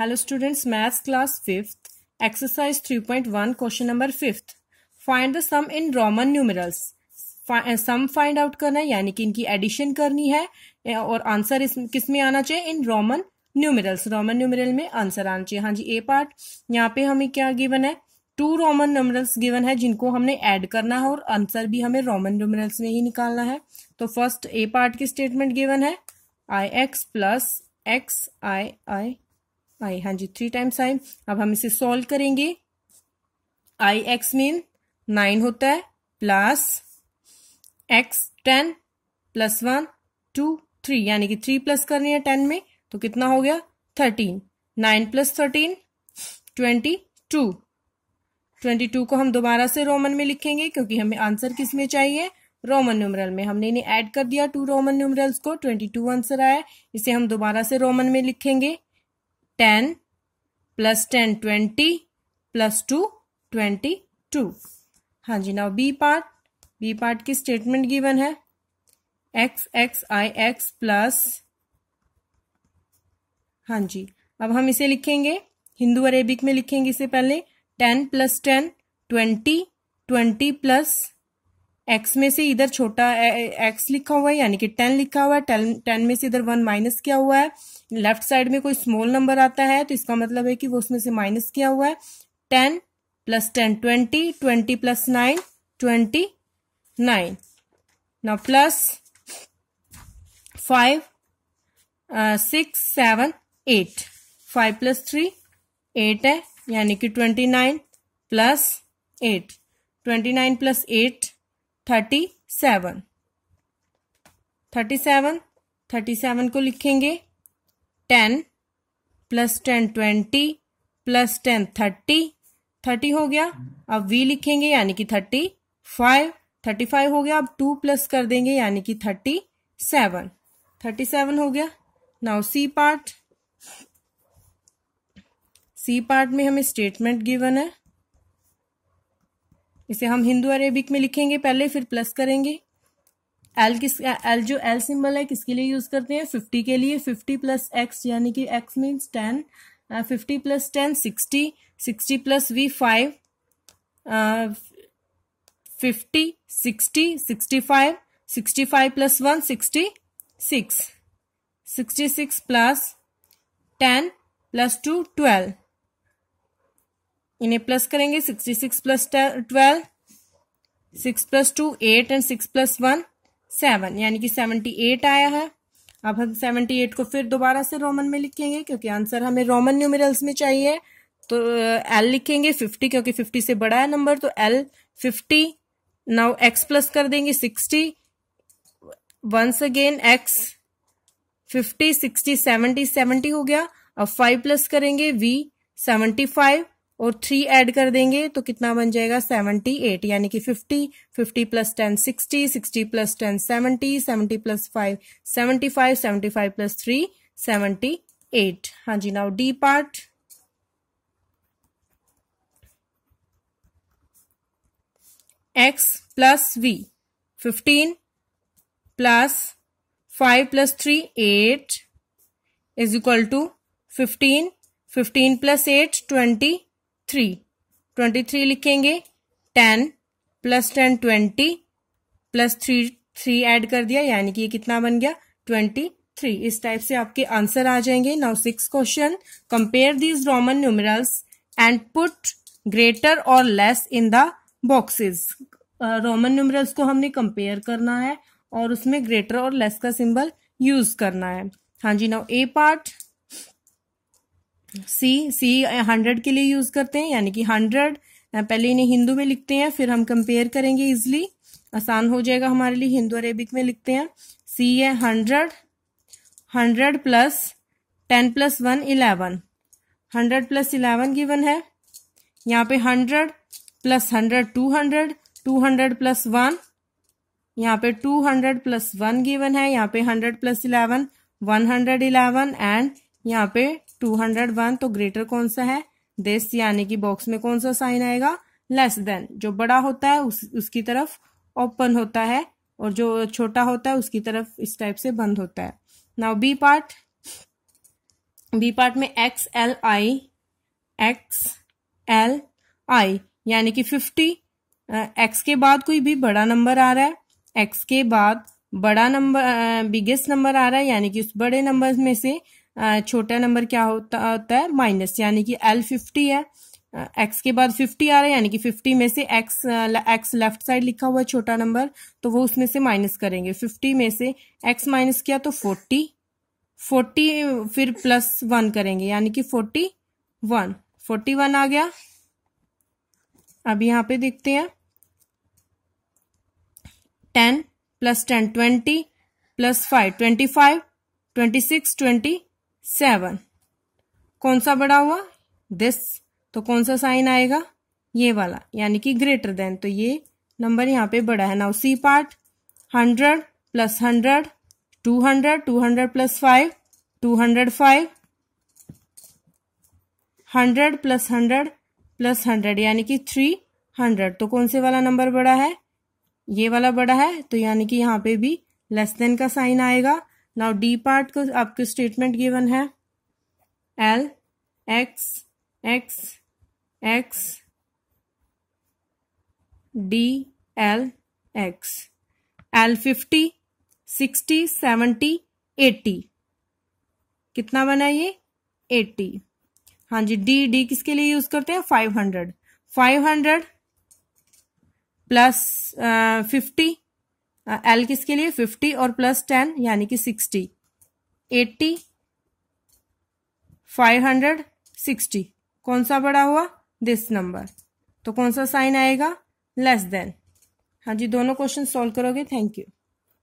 hello students maths class fifth exercise 3.1 question number fifth find the sum in Roman numerals sum find out करना है यानी कि इनकी addition करनी है और आंसर इस किस में आना चाहिए in Roman numerals Roman numeral में आंसर आना चाहिए हाँ जी ए पार्ट यहाँ पे हमें क्या गिवन है टू रोमन न्यूमरल्स गिवन है जिनको हमने ऐड करना है और आंसर भी हमें रोमन न्यूमरल्स में ही निकालना है तो फर्स्ट ए पार्ट की स्टेटमेंट गिवन है I X plus X I I I हाँ जी थ्री टाइम्स आई अब हम इसे सॉल्व करेंगे आई एक्स मीन नाइन होता है plus X ten plus one two three यानी कि थ्री प्लस करनी है टेन में तो कितना हो गया thirteen nine plus thirteen twenty two twenty two को हम दोबारा से रोमन में लिखेंगे क्योंकि हमें आंसर किस में चाहिए रोमन न्यूमरल में हमने इन्हें ऐड कर दिया टू रोमन न्यूमरल्स को ट्वेंटी टू आंसर आया इसे हम दोबारा से रोमन में लिखेंगे ten plus ten twenty plus two twenty two हाँ जी now B part B part की स्टेटमेंट गिवन है X X I X plus हाँ जी अब हम इसे लिखेंगे हिंदू अरेबिक में लिखेंगे इससे पहले ten plus ten twenty twenty plus X में से इधर छोटा एक्स लिखा हुआ है यानी कि टेन लिखा हुआ है टेन टेन में से इधर वन माइनस किया हुआ है लेफ्ट साइड में कोई स्मॉल नंबर आता है तो इसका मतलब है कि वो उसमें से माइनस किया हुआ है ten plus ten twenty twenty plus nine twenty nine ना plus five six seven eight five plus three eight है यानी कि twenty nine plus eight twenty nine plus eight thirty seven thirty seven thirty seven को लिखेंगे ten plus ten twenty plus ten thirty thirty हो गया अब we लिखेंगे यानी कि थर्टी फाइव थर्टी फाइव हो गया अब टू प्लस कर देंगे यानी कि थर्टी सेवन थर्टी सेवन हो गया now C part C part में हमें स्टेटमेंट गिवन है इसे हम हिंदू अरेबिक में लिखेंगे पहले फिर प्लस करेंगे एल किस एल जो एल सिंबल है किसके लिए यूज करते हैं फिफ्टी के लिए फिफ्टी प्लस एक्स यानी कि X means ten fifty plus ten sixty sixty plus V five fifty sixty sixty five sixty five plus one sixty six sixty six plus ten plus two twelve इन्हें plus करेंगे sixty six plus twelve six plus two eight and six plus one seven यानी कि seventy eight आया है अब हम seventy eight को फिर दोबारा से रोमन में लिखेंगे क्योंकि आंसर हमें रोमन न्यूमेरल्स में चाहिए तो एल लिखेंगे फिफ्टी क्योंकि फिफ्टी से बड़ा है नंबर तो L fifty now X plus कर देंगे sixty once again X fifty sixty seventy seventy हो गया अब फाइव प्लस करेंगे वी सेवनटी फाइव और थ्री ऐड कर देंगे तो कितना बन जाएगा सेवेंटी एट यानी कि fifty fifty plus ten sixty sixty plus ten seventy seventy plus five seventy five seventy five plus three seventy eight हाँ जी now D part X plus V fifteen plus five plus three eight is equal to fifteen fifteen plus eight twenty three twenty three लिखेंगे ten plus ten twenty plus three three add कर दिया यानी कि ये कितना बन गया twenty three इस टाइप से आपके आंसर आ जाएंगे now six question compare these Roman numerals and put greater और less in the boxes Roman numerals को हमने कंपेयर करना है और उसमें ग्रेटर और लेस का सिंबल यूज करना है हाँ जी now A part C C hundred के लिए यूज करते हैं यानी कि हंड्रेड पहले इन्हें हिंदू में लिखते हैं फिर हम कंपेयर करेंगे इजिली आसान हो जाएगा हमारे लिए हिंदू अरेबिक में लिखते हैं सी है hundred hundred plus ten plus one eleven hundred plus eleven given है यहाँ पे hundred plus hundred two hundred two hundred plus one यहाँ पे two hundred plus one given है यहाँ पे hundred plus eleven one hundred eleven and यहाँ पे टू हंड्रेड वन तो ग्रेटर कौन सा है दिस यानी कि बॉक्स में कौन सा साइन आएगा लेस देन जो बड़ा होता है उस उसकी तरफ ओपन होता है और जो छोटा होता है उसकी तरफ इस टाइप से बंद होता है now B part B part में X L I X L I यानी कि फिफ्टी एक्स के बाद कोई भी बड़ा नंबर आ रहा है एक्स के बाद बड़ा नंबर बिगेस्ट नंबर आ रहा है यानी कि उस बड़े नंबर में से छोटा नंबर क्या होता होता है माइनस यानी कि एल फिफ्टी है एक्स के बाद फिफ्टी आ रहा है यानी कि फिफ्टी में से एक्स एक्स लेफ्ट साइड लिखा हुआ है छोटा नंबर तो वो उसमें से माइनस करेंगे फिफ्टी में से एक्स माइनस किया तो फोर्टी फोर्टी फिर प्लस वन करेंगे यानी कि फोर्टी वन फोर्टी वन आ गया अब यहाँ पे देखते हैं ten plus ten twenty plus five twenty five twenty six twenty seven कौन सा बड़ा हुआ दिस तो कौन सा साइन आएगा ये वाला यानी कि ग्रेटर देन तो ये नंबर यहाँ पे बड़ा है now C part hundred plus hundred two hundred two hundred plus five two hundred five hundred plus hundred plus hundred यानी कि थ्री हंड्रेड तो कौन से वाला नंबर बड़ा है ये वाला बड़ा है तो यानी कि यहाँ पे भी लेस देन का साइन आएगा नाउ डी पार्ट को आपके स्टेटमेंट गिवन है L X X X D L X L fifty sixty seventy eighty कितना बना ये एट्टी हाँ जी डी डी किसके लिए यूज करते हैं five hundred five hundred plus fifty L किसके लिए फिफ्टी और प्लस टेन यानी कि sixty eighty five hundred sixty कौन सा बड़ा हुआ दिस नंबर तो कौन सा साइन आएगा लेस देन हाँ जी दोनों क्वेश्चन सॉल्व करोगे थैंक यू